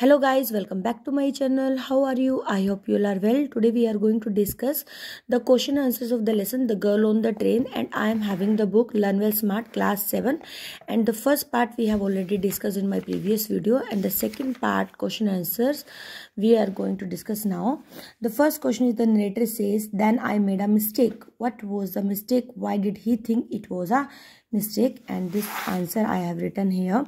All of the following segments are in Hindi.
hello guys welcome back to my channel how are you i hope you all are well today we are going to discuss the question answers of the lesson the girl on the train and i am having the book learn well smart class 7 and the first part we have already discussed in my previous video and the second part question answers we are going to discuss now the first question is the narrator says then i made a mistake what was the mistake why did he think it was a mistake and this answer I have written here.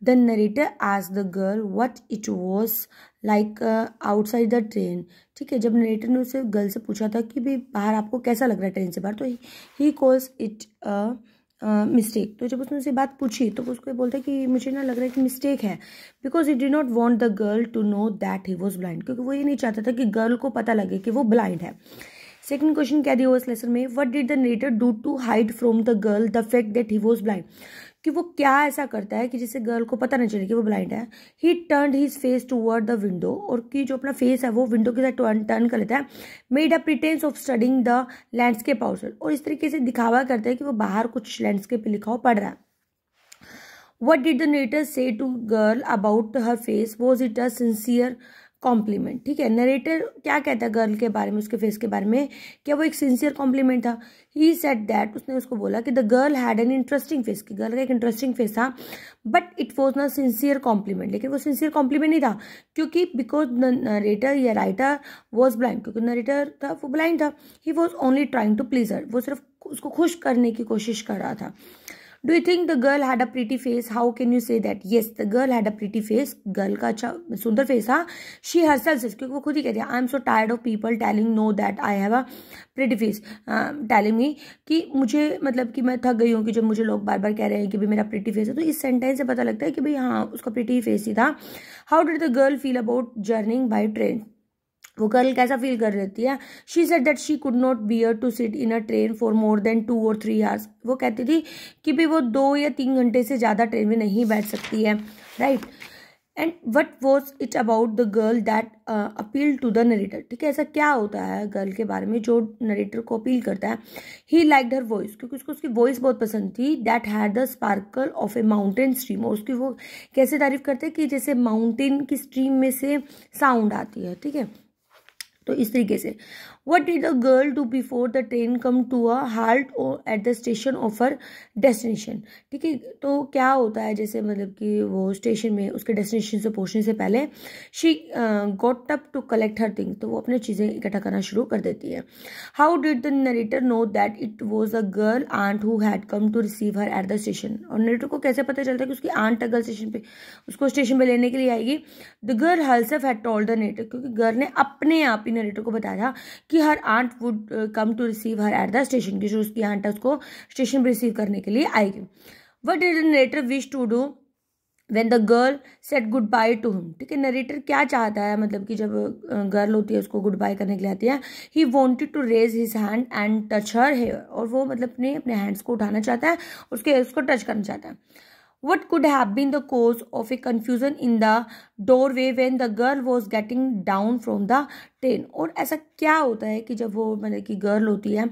The narrator asked the girl what it was like uh, outside the train. ठीक है जब नरेटर ने उसे गर्ल से पूछा था कि भाई बाहर आपको कैसा लग रहा है ट्रेन से बाहर तो ही कॉल्स इट मिस्टेक तो जब उसने उसे बात पूछी तो उसको बोलता है कि मुझे ना लग रहा है कि मिस्टेक है because he did not want the girl to know that he was blind क्योंकि वो ये नहीं चाहता था कि गर्ल को पता लगे कि वो ब्लाइंड है सेकेंड क्वेश्चन क्या दिया हुआ इस लेसन में what did the narrator do to hide from the girl the fact that he was blind कि वो क्या ऐसा करता है कि जिससे गर्ल को पता नहीं चले कि वो ब्लाइंड है he turn his face toward the window और कि जो अपना फेस है वो विंडो के साथ टर्न कर लेता है made a pretence of studying the landscape outside और इस तरीके से दिखावा करता है कि वो बाहर कुछ लैंडस्केप लिखा हो पढ़ रहा है what did the narrator say to girl about her face was it a sincere compliment ठीक है नरेटर क्या कहता है गर्ल के बारे में उसके फेस के बारे में क्या वो एक सिंसियर कॉम्प्लीमेंट था ही सेट दैट उसने उसको बोला कि the girl had an interesting face की गर्ल का एक इंटरेस्टिंग फेस था बट इट वॉज ना सिंसियर कॉम्प्लीमेंट लेकिन वो सिंसियर कॉम्प्लीमेंट नहीं था क्योंकि बिकॉज द नरेटर या राइटर वॉज ब्लाइंड क्योंकि नरेटर था वो ब्लाइंड था he was only trying to please her वो सिर्फ उसको खुश करने की कोशिश कर रहा था do you think the girl had a pretty face how can you say that yes the girl had a pretty face girl का अच्छा सुंदर फेस था शी हर सेल्स क्योंकि वो खुद ही कहती है I am so tired of people telling no that I have a pretty face telling me कि मुझे मतलब कि मैं थक गई हूँ कि जब मुझे लोग बार बार कह रहे हैं कि भाई मेरा प्रिटी फेस है तो इस सेंटेंस से पता लगता है कि भाई हाँ उसका प्रीटी फेस ही था how did the girl feel about journeying by train वो गर्ल कैसा फील कर रही थी है she said that she could not bear to sit in a train for more than two और थ्री आवर्स वो कहती थी कि भी वो दो या तीन घंटे से ज़्यादा ट्रेन में नहीं बैठ सकती है right and what was it about the girl that appeal to the narrator ठीक है ऐसा क्या होता है गर्ल के बारे में जो नरेटर को अपील करता है ही लाइक हर वॉइस क्योंकि उसको उसकी वॉइस बहुत पसंद थी that had the sparkle of a mountain stream और उसकी वो कैसे तारीफ करते हैं कि जैसे माउंटेन की स्ट्रीम में से साउंड आती है ठीक है तो इस तरीके से what did the girl do before the train come to a halt और at the station of her destination ठीक है तो क्या होता है जैसे मतलब कि वो स्टेशन में उसके डेस्टिनेशन से पहुंचने से पहले she got up to collect her thing तो वो अपनी चीज़ें इकट्ठा करना शुरू कर देती है how did the narrator know that it was a girl aunt who had come to receive her at the station और नरेटर को कैसे पता चलता है कि उसकी आंट अगर स्टेशन पर उसको स्टेशन पर लेने के लिए आएगी the girl herself had told the narrator क्योंकि गर्ल ने अपने आप ही नरेटर को बताया था कि her aunt would come to receive her at the station की जो उसकी आंट है उसको स्टेशन पर रिसीव करने के लिए आएगी what does narrator wish to do when the girl said goodbye to him ठीक है नरेटर क्या चाहता है मतलब कि जब गर्ल uh, होती है उसको गुड बाय करने के लिए आती है he wanted to raise his hand and touch her hair और वो मतलब अपने अपने हैंड्स को उठाना चाहता है उसके हेयर को टच करना चाहता है What could have been the cause of a confusion in the doorway when the girl was getting down from the train aur aisa kya hota hai ki jab wo matlab ki girl hoti hai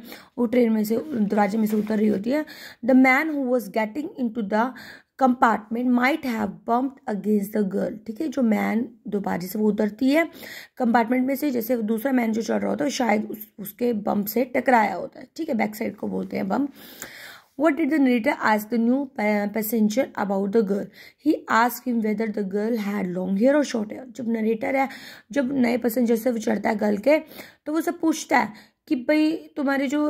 wo train mein se darwaze mein se utar rahi hoti hai the man who was getting into the compartment might have bumped against the girl ठीक है जो मैन दोबारे से वो उतरती है कंपार्टमेंट में से जैसे दूसरा मैन जो चढ़ रहा होता है शायद उस, उसके बम्प से टकराया होता है ठीक है बैक साइड को बोलते हैं bump What did the narrator ask the new passenger about the girl? He asked him whether the girl had long hair or short hair. जब narrator है जब नए passenger से वो चढ़ता है गर्ल के तो वो सब पूछता है कि भाई तुम्हारी जो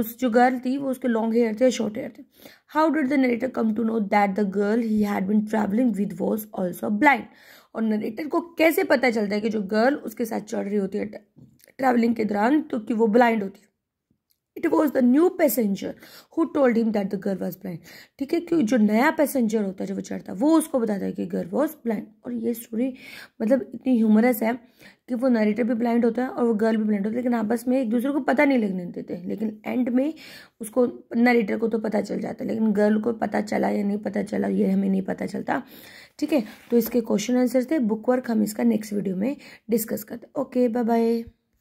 उस जो गर्ल थी वो उसके लॉन्ग हेयर थे या शॉर्ट हेयर थे how did the narrator come to know that the girl he had been travelling with was also blind और नरेटर को कैसे पता चलता है कि जो गर्ल उसके साथ चढ़ रही होती है ट्रैवलिंग के दौरान तो कि वो ब्लाइंड होती है it was the new passenger who told him that the girl was blind ठीक है क्यों जो नया पैसेंजर होता है जो वो है वो उसको बताता है कि गर वॉज ब्लाइंड और ये स्टोरी मतलब इतनी ह्यूमरस है कि वो नरेटर भी ब्लाइंड होता है और वो गर्ल भी ब्लाइंड होता है लेकिन आपस में एक दूसरे को पता नहीं लगने देते लेकिन एंड में उसको नरेटर को तो पता चल जाता है लेकिन गर्ल को पता चला या नहीं पता चला ये हमें नहीं पता चलता ठीक है तो इसके क्वेश्चन आंसर थे बुक वर्क हम इसका नेक्स्ट वीडियो में डिस्कस करते ओके बाय बाय